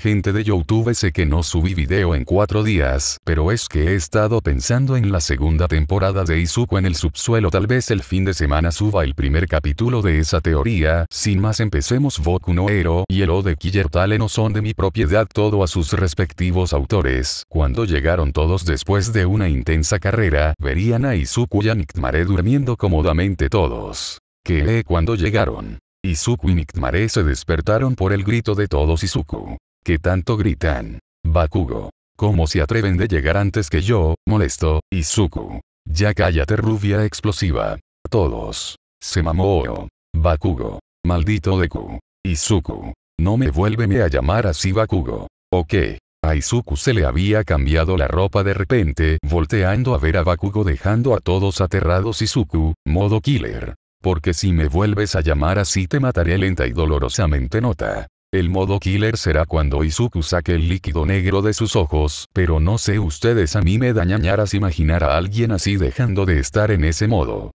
gente de Youtube sé que no subí video en cuatro días, pero es que he estado pensando en la segunda temporada de Izuku en el subsuelo tal vez el fin de semana suba el primer capítulo de esa teoría, sin más empecemos Boku no Ero y el O de Killer Tale no son de mi propiedad todo a sus respectivos autores, cuando llegaron todos después de una intensa carrera, verían a Izuku y a Nictmare durmiendo cómodamente todos. Que eh, cuando llegaron. Izuku y Nictmare se despertaron por el grito de todos Izuku. ¿Qué tanto gritan. Bakugo. ¿Cómo se atreven de llegar antes que yo, molesto, Izuku? Ya cállate rubia explosiva. Todos. Se mamó. Bakugo. Maldito Deku. Izuku. No me vuélveme a llamar así Bakugo. ¿O qué? A Izuku se le había cambiado la ropa de repente, volteando a ver a Bakugo dejando a todos aterrados Izuku, modo killer. Porque si me vuelves a llamar así te mataré lenta y dolorosamente nota. El modo killer será cuando Izuku saque el líquido negro de sus ojos, pero no sé ustedes a mí me dañañaras imaginar a alguien así dejando de estar en ese modo.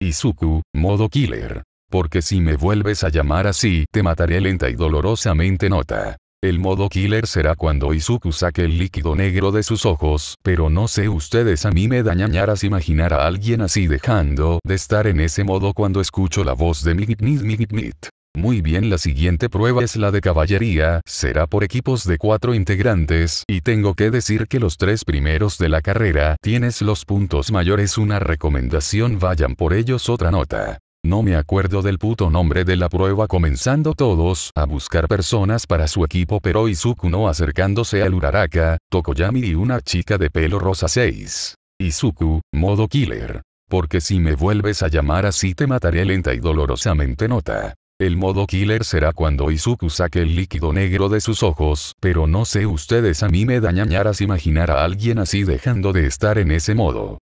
Izuku, modo killer. Porque si me vuelves a llamar así, te mataré lenta y dolorosamente nota. El modo killer será cuando Izuku saque el líquido negro de sus ojos, pero no sé ustedes a mí me dañañaras imaginar a alguien así dejando de estar en ese modo cuando escucho la voz de Migit Migit muy bien la siguiente prueba es la de caballería, será por equipos de cuatro integrantes, y tengo que decir que los tres primeros de la carrera tienes los puntos mayores una recomendación vayan por ellos otra nota. No me acuerdo del puto nombre de la prueba comenzando todos a buscar personas para su equipo pero Izuku no acercándose al Uraraka, Tokoyami y una chica de pelo rosa 6. Izuku, modo killer. Porque si me vuelves a llamar así te mataré lenta y dolorosamente nota. El modo killer será cuando Izuku saque el líquido negro de sus ojos, pero no sé ustedes a mí me dañañaras imaginar a alguien así dejando de estar en ese modo.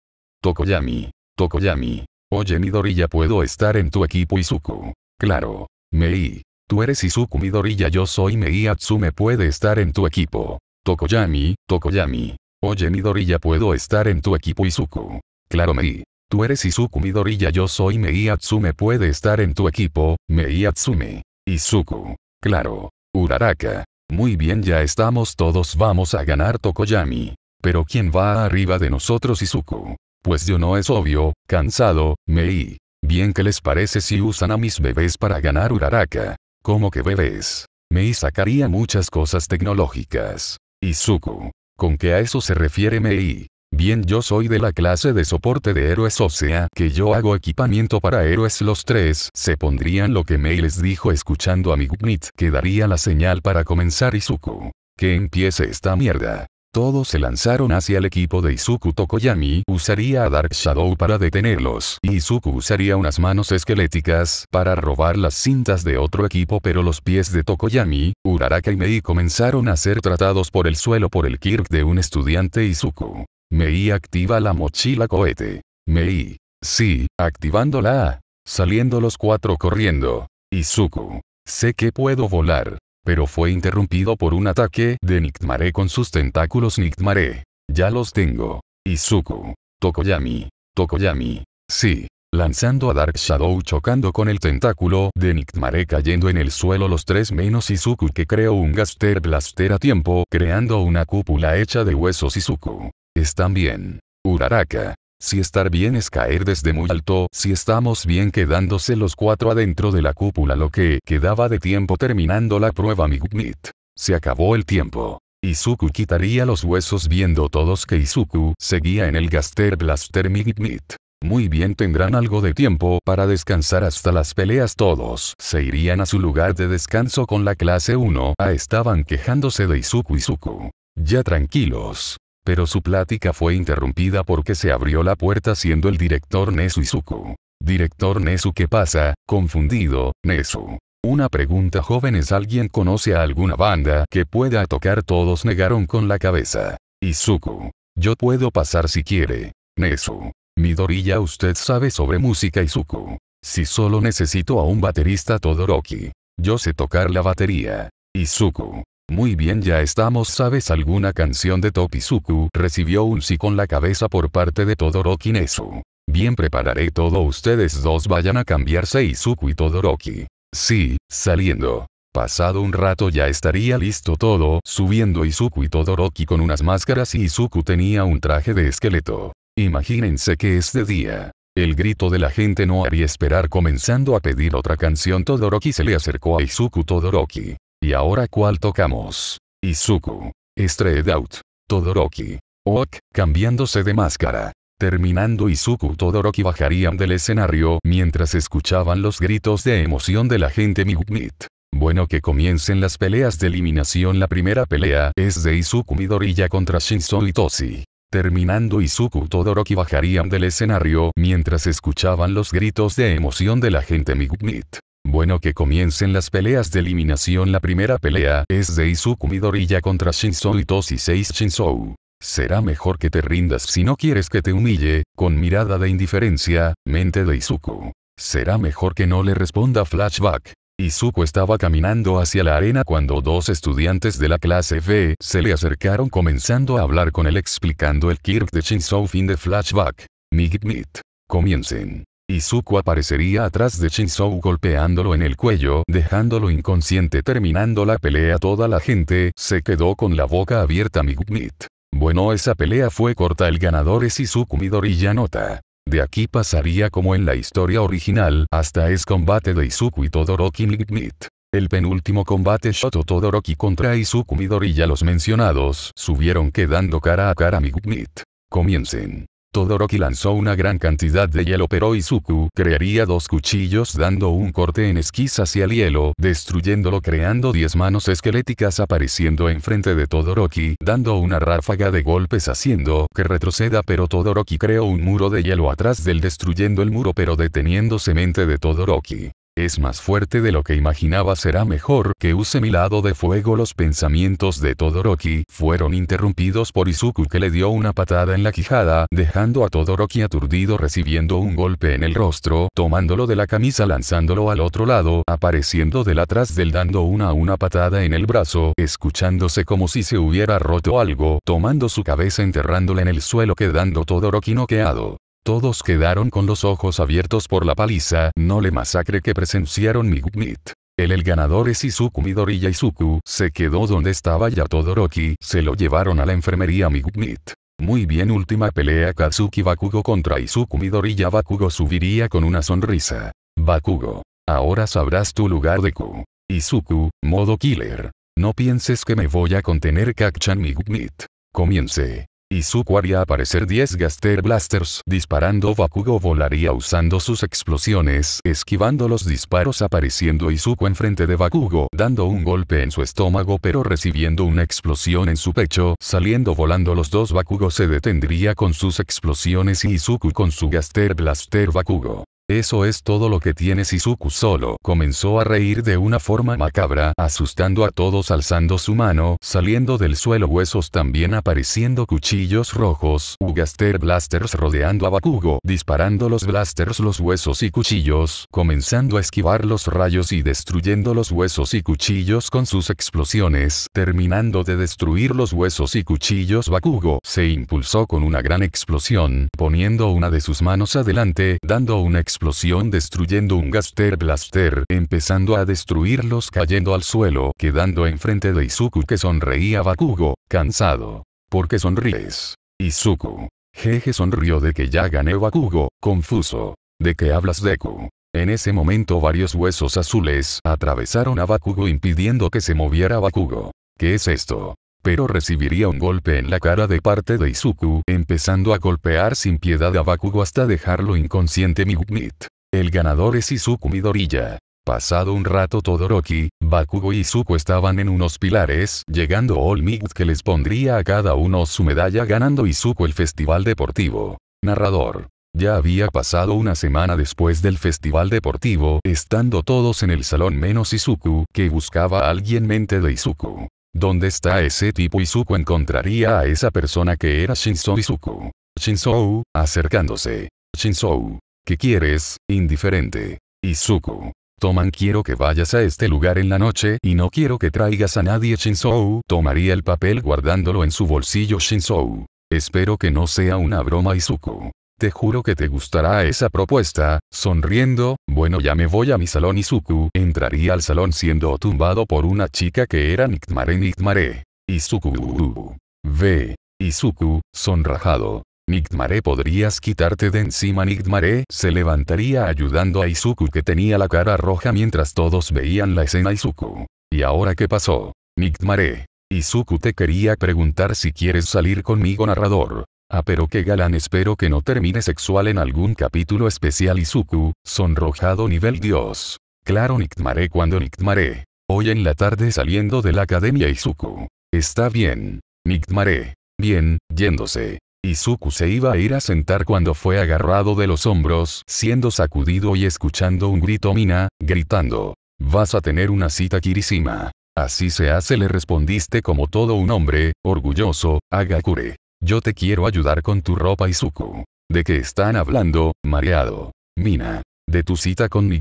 Tokoyami. Tokoyami. Oye Midoriya puedo estar en tu equipo Izuku. Claro. Mei. Tú eres Izuku Midoriya yo soy Mei Atsume puede estar en tu equipo. Tokoyami, Tokoyami. Oye Midoriya puedo estar en tu equipo Izuku. Claro Mei. Tú eres Izuku Midoriya yo soy Mei Atsume puede estar en tu equipo, Mei Atsume. Izuku. Claro. Uraraka. Muy bien ya estamos todos vamos a ganar Tokoyami. Pero ¿quién va arriba de nosotros Izuku? Pues yo no es obvio, cansado, Mei. Bien que les parece si usan a mis bebés para ganar Uraraka? ¿Cómo que bebés? Mei sacaría muchas cosas tecnológicas. Izuku. ¿Con qué a eso se refiere Mei? Bien yo soy de la clase de soporte de héroes o sea que yo hago equipamiento para héroes los tres se pondrían lo que Mei les dijo escuchando a mi Gugnit que daría la señal para comenzar Izuku. Que empiece esta mierda. Todos se lanzaron hacia el equipo de Izuku Tokoyami, usaría a Dark Shadow para detenerlos, Izuku usaría unas manos esqueléticas para robar las cintas de otro equipo pero los pies de Tokoyami, Uraraka y Mei comenzaron a ser tratados por el suelo por el Kirk de un estudiante Izuku. Mei activa la mochila cohete. Mei. Sí, activándola. Saliendo los cuatro corriendo. Izuku. Sé que puedo volar. Pero fue interrumpido por un ataque de Nictmare con sus tentáculos Nictmare. Ya los tengo. Izuku. Tokoyami. Tokoyami. Sí. Lanzando a Dark Shadow chocando con el tentáculo de Nictmare cayendo en el suelo los tres menos Izuku que creó un Gaster Blaster a tiempo creando una cúpula hecha de huesos Izuku están bien. Uraraka. Si estar bien es caer desde muy alto, si estamos bien quedándose los cuatro adentro de la cúpula lo que quedaba de tiempo terminando la prueba Migugnit. Se acabó el tiempo. Izuku quitaría los huesos viendo todos que Izuku seguía en el Gaster Blaster Migugnit. Muy bien tendrán algo de tiempo para descansar hasta las peleas todos. Se irían a su lugar de descanso con la clase 1. A ah, estaban quejándose de Izuku Izuku. Ya tranquilos. Pero su plática fue interrumpida porque se abrió la puerta siendo el director Nesu Izuku. Director Nesu ¿qué pasa? Confundido, Nesu. Una pregunta jóvenes ¿alguien conoce a alguna banda que pueda tocar? Todos negaron con la cabeza. Izuku. Yo puedo pasar si quiere. Nesu. Midoriya usted sabe sobre música Izuku. Si solo necesito a un baterista Todoroki. Yo sé tocar la batería. Izuku. Muy bien ya estamos sabes alguna canción de Topizuku recibió un sí con la cabeza por parte de Todoroki Nesu. Bien prepararé todo ustedes dos vayan a cambiarse Izuku y Todoroki. Sí, saliendo. Pasado un rato ya estaría listo todo, subiendo Izuku y Todoroki con unas máscaras y Izuku tenía un traje de esqueleto. Imagínense que es de día. El grito de la gente no haría esperar comenzando a pedir otra canción Todoroki se le acercó a Izuku Todoroki. ¿Y ahora cuál tocamos? Izuku. Straight Out. Todoroki. Ok, cambiándose de máscara. Terminando Izuku Todoroki bajarían del escenario mientras escuchaban los gritos de emoción de la gente Mignit. Bueno que comiencen las peleas de eliminación La primera pelea es de Izuku Midoriya contra Shinzo Itoshi. Terminando Izuku Todoroki bajarían del escenario mientras escuchaban los gritos de emoción de la gente Mignit. Bueno que comiencen las peleas de eliminación La primera pelea es de Izuku Midoriya contra Shinzo y 6 Shinzo. Será mejor que te rindas si no quieres que te humille, con mirada de indiferencia, mente de Izuku. Será mejor que no le responda flashback. Izuku estaba caminando hacia la arena cuando dos estudiantes de la clase B se le acercaron comenzando a hablar con él explicando el Kirk de Shinzo fin de flashback. Migmit. Comiencen. Izuku aparecería atrás de Shinzou golpeándolo en el cuello dejándolo inconsciente terminando la pelea toda la gente se quedó con la boca abierta Migumit. Bueno esa pelea fue corta el ganador es Izuku Midoriya nota. De aquí pasaría como en la historia original hasta es combate de Izuku y Todoroki Mignit. El penúltimo combate Shoto Todoroki contra Izuku Midoriya los mencionados subieron quedando cara a cara Migumit. Comiencen. Todoroki lanzó una gran cantidad de hielo pero Izuku crearía dos cuchillos dando un corte en esquís hacia el hielo, destruyéndolo creando 10 manos esqueléticas apareciendo enfrente de Todoroki, dando una ráfaga de golpes haciendo que retroceda pero Todoroki creó un muro de hielo atrás del destruyendo el muro pero deteniéndose mente de Todoroki. Es más fuerte de lo que imaginaba será mejor que use mi lado de fuego. Los pensamientos de Todoroki fueron interrumpidos por Izuku que le dio una patada en la quijada, dejando a Todoroki aturdido recibiendo un golpe en el rostro, tomándolo de la camisa lanzándolo al otro lado, apareciendo del atrás del dando una a una patada en el brazo, escuchándose como si se hubiera roto algo, tomando su cabeza enterrándola en el suelo quedando Todoroki noqueado. Todos quedaron con los ojos abiertos por la paliza, no le masacre que presenciaron Migugnit. El el ganador es Izuku Midoriya. Izuku, se quedó donde estaba ya Todoroki, se lo llevaron a la enfermería Migugnit. Muy bien última pelea Kazuki Bakugo contra Izuku Midoriya Bakugo subiría con una sonrisa. Bakugo. Ahora sabrás tu lugar de Ku. Izuku, modo killer. No pienses que me voy a contener Kakchan Migugnit. Comience. Izuku haría aparecer 10 Gaster Blasters disparando Bakugo volaría usando sus explosiones esquivando los disparos apareciendo Izuku enfrente de Bakugo dando un golpe en su estómago pero recibiendo una explosión en su pecho saliendo volando los dos Bakugo se detendría con sus explosiones y Izuku con su Gaster Blaster Bakugo. Eso es todo lo que tienes. Izuku solo comenzó a reír de una forma macabra, asustando a todos alzando su mano, saliendo del suelo huesos también apareciendo cuchillos rojos, Ugaster Blasters rodeando a Bakugo, disparando los blasters los huesos y cuchillos, comenzando a esquivar los rayos y destruyendo los huesos y cuchillos con sus explosiones, terminando de destruir los huesos y cuchillos Bakugo se impulsó con una gran explosión, poniendo una de sus manos adelante, dando un explosión explosión destruyendo un Gaster Blaster empezando a destruirlos cayendo al suelo quedando enfrente de Izuku que sonreía a Bakugo, cansado. ¿Por qué sonríes? Izuku. Jeje sonrió de que ya gané Bakugo, confuso. ¿De qué hablas Deku? En ese momento varios huesos azules atravesaron a Bakugo impidiendo que se moviera Bakugo. ¿Qué es esto? pero recibiría un golpe en la cara de parte de Izuku, empezando a golpear sin piedad a Bakugo hasta dejarlo inconsciente Migunit. El ganador es Izuku Midoriya. Pasado un rato Todoroki, Bakugo y Izuku estaban en unos pilares, llegando All Might que les pondría a cada uno su medalla ganando Izuku el festival deportivo. Narrador. Ya había pasado una semana después del festival deportivo, estando todos en el salón menos Izuku, que buscaba a alguien mente de Izuku. ¿Dónde está ese tipo? Izuku encontraría a esa persona que era Shinzo Izuku. Shinzo, acercándose. Shinso, ¿qué quieres? Indiferente. Izuku. Toman quiero que vayas a este lugar en la noche y no quiero que traigas a nadie Shinso tomaría el papel guardándolo en su bolsillo Shinzo. Espero que no sea una broma Izuku te juro que te gustará esa propuesta, sonriendo, bueno ya me voy a mi salón Izuku entraría al salón siendo tumbado por una chica que era Nictmare Nictmare. Izuku. Ve. Izuku, sonrajado. Nictmare podrías quitarte de encima Nictmare se levantaría ayudando a Izuku que tenía la cara roja mientras todos veían la escena Izuku. ¿Y ahora qué pasó? Nictmare. Izuku te quería preguntar si quieres salir conmigo narrador. Ah pero qué galán espero que no termine sexual en algún capítulo especial Izuku, sonrojado nivel dios. Claro nikmaré cuando nikmaré. Hoy en la tarde saliendo de la academia Izuku. Está bien. Nictmaré. Bien, yéndose. Izuku se iba a ir a sentar cuando fue agarrado de los hombros, siendo sacudido y escuchando un grito Mina, gritando. Vas a tener una cita Kirishima. Así se hace le respondiste como todo un hombre, orgulloso, Agakure. Yo te quiero ayudar con tu ropa Izuku. ¿De qué están hablando, mareado? Mina. De tu cita con y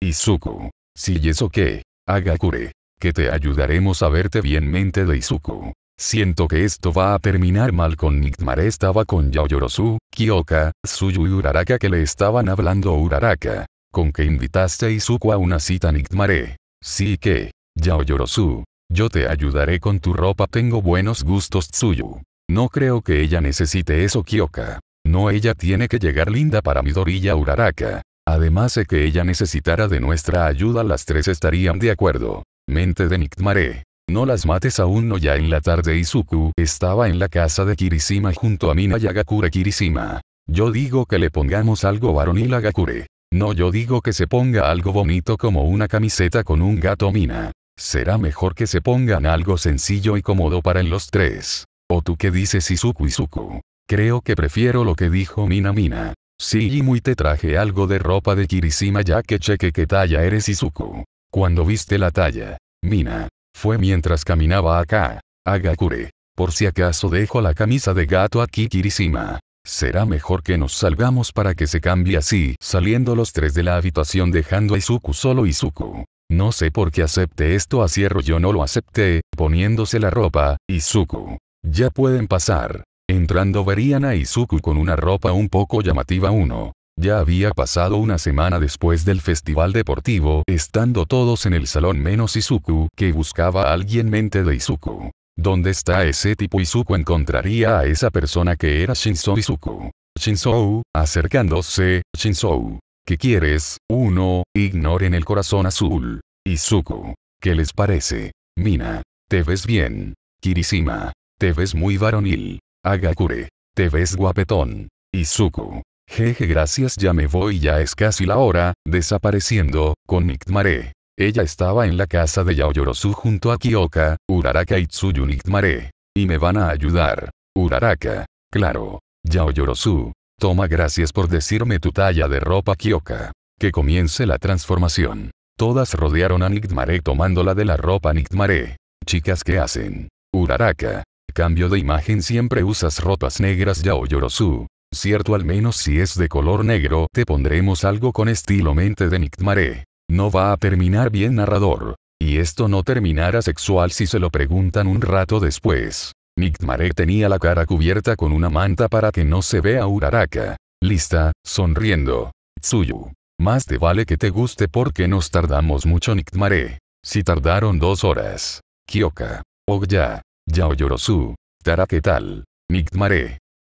Izuku. Si eso qué. Agakure. Que te ayudaremos a verte bien mente de Izuku. Siento que esto va a terminar mal con Nikmaré. estaba con Yaoyorosu, Kyoka, Suyu y Uraraka que le estaban hablando Uraraka. Con que invitaste a Izuku a una cita Nikmaré? Sí que. Yaoyorosu. Yo te ayudaré con tu ropa tengo buenos gustos Tsuyu. No creo que ella necesite eso Kyoka. No ella tiene que llegar linda para Midoriya dorilla, Uraraka. Además de que ella necesitara de nuestra ayuda las tres estarían de acuerdo. Mente de Nictmare. No las mates aún no ya en la tarde Izuku estaba en la casa de Kirishima junto a Mina Yagakure Kirishima. Yo digo que le pongamos algo varonil a Gakure. No yo digo que se ponga algo bonito como una camiseta con un gato Mina. Será mejor que se pongan algo sencillo y cómodo para los tres. ¿O tú qué dices Izuku Izuku? Creo que prefiero lo que dijo Mina Mina. Sí y muy te traje algo de ropa de Kirishima ya que cheque qué talla eres Izuku. Cuando viste la talla, Mina. Fue mientras caminaba acá. Agakure. Por si acaso dejo la camisa de gato aquí Kirishima. Será mejor que nos salgamos para que se cambie así, saliendo los tres de la habitación dejando a Izuku solo Izuku. No sé por qué acepte esto a cierro yo no lo acepté, poniéndose la ropa, Izuku. Ya pueden pasar. Entrando verían a Izuku con una ropa un poco llamativa 1. Ya había pasado una semana después del festival deportivo, estando todos en el salón menos Izuku, que buscaba a alguien mente de Izuku. ¿Dónde está ese tipo? Izuku encontraría a esa persona que era Shinzo Izuku. Shinzo, acercándose, Shinzo. ¿Qué quieres? Uno, ignoren el corazón azul. Izuku. ¿Qué les parece? Mina. Te ves bien. Kirishima. Te ves muy varonil. Agakure. Te ves guapetón. Izuku. Jeje gracias ya me voy ya es casi la hora, desapareciendo, con Niktmare. Ella estaba en la casa de Yaoyorosu junto a Kioka, Uraraka y Tsuyu Y me van a ayudar. Uraraka. Claro. Yaoyorosu. Toma gracias por decirme tu talla de ropa Kioka. Que comience la transformación. Todas rodearon a Niktmare tomándola de la ropa Niktmare. Chicas ¿qué hacen? Uraraka cambio de imagen siempre usas ropas negras ya o Yorosu. Cierto al menos si es de color negro te pondremos algo con estilo mente de Nictmare. No va a terminar bien narrador. Y esto no terminará sexual si se lo preguntan un rato después. Nictmare tenía la cara cubierta con una manta para que no se vea Uraraka. Lista, sonriendo. Tsuyu. Más te vale que te guste porque nos tardamos mucho Nictmare. Si tardaron dos horas. Kyoka. Ogya. Yao Yorosu. Tara ¿qué tal?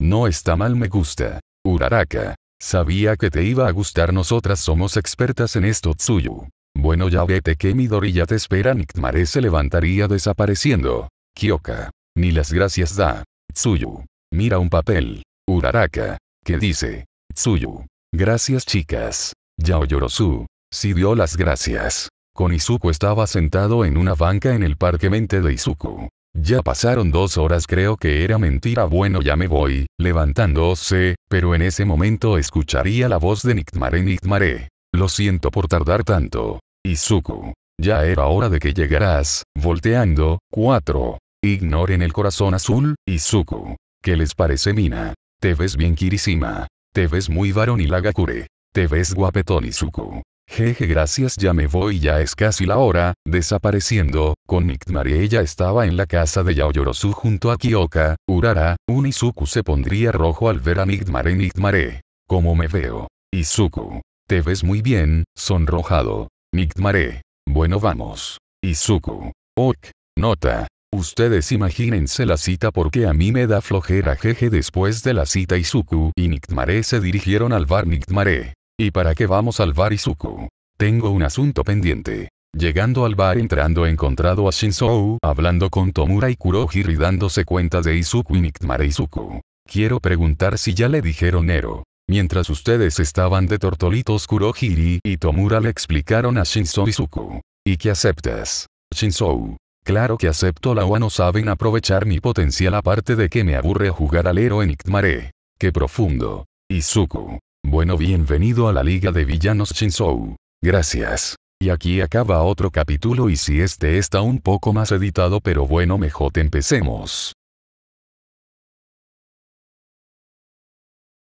No está mal me gusta. Uraraka. Sabía que te iba a gustar nosotras somos expertas en esto Tsuyu. Bueno ya vete que ya te espera Nictmare se levantaría desapareciendo. Kyoka. Ni las gracias da. Tsuyu. Mira un papel. Uraraka. ¿Qué dice? Tsuyu. Gracias chicas. Yao Yorosu. Sí dio las gracias. Con Izuku estaba sentado en una banca en el parque mente de Izuku. Ya pasaron dos horas creo que era mentira bueno ya me voy, levantándose, pero en ese momento escucharía la voz de Nictmare Nictmare. Lo siento por tardar tanto. Izuku. Ya era hora de que llegarás, volteando, 4. Ignoren el corazón azul, Izuku. ¿Qué les parece Mina? Te ves bien Kirishima. Te ves muy varón y Lagakure. Te ves guapetón Izuku. Jeje gracias ya me voy ya es casi la hora, desapareciendo, con Nictmare ella estaba en la casa de Yaoyorosu junto a Kiyoka, Urara, un Izuku se pondría rojo al ver a Mare Nictmare, ¿Cómo me veo? Izuku. Te ves muy bien, sonrojado. Nictmare, Bueno vamos. Izuku. Ok. Nota. Ustedes imagínense la cita porque a mí me da flojera jeje después de la cita Izuku y Nictmare se dirigieron al bar Nictmare. ¿Y para qué vamos al bar Izuku? Tengo un asunto pendiente. Llegando al bar entrando he encontrado a Shinsou hablando con Tomura y Kurohiri dándose cuenta de Izuku y Nikmare Izuku. Quiero preguntar si ya le dijeron Ero. Mientras ustedes estaban de tortolitos Kurohiri y Tomura le explicaron a Shinsou Izuku. ¿Y qué aceptas? Shinsou. Claro que acepto la no saben aprovechar mi potencial aparte de que me aburre jugar al Ero en Ikmare. Qué profundo. Izuku. Bueno, bienvenido a la Liga de Villanos Shinsou. Gracias. Y aquí acaba otro capítulo y si este está un poco más editado pero bueno mejor empecemos.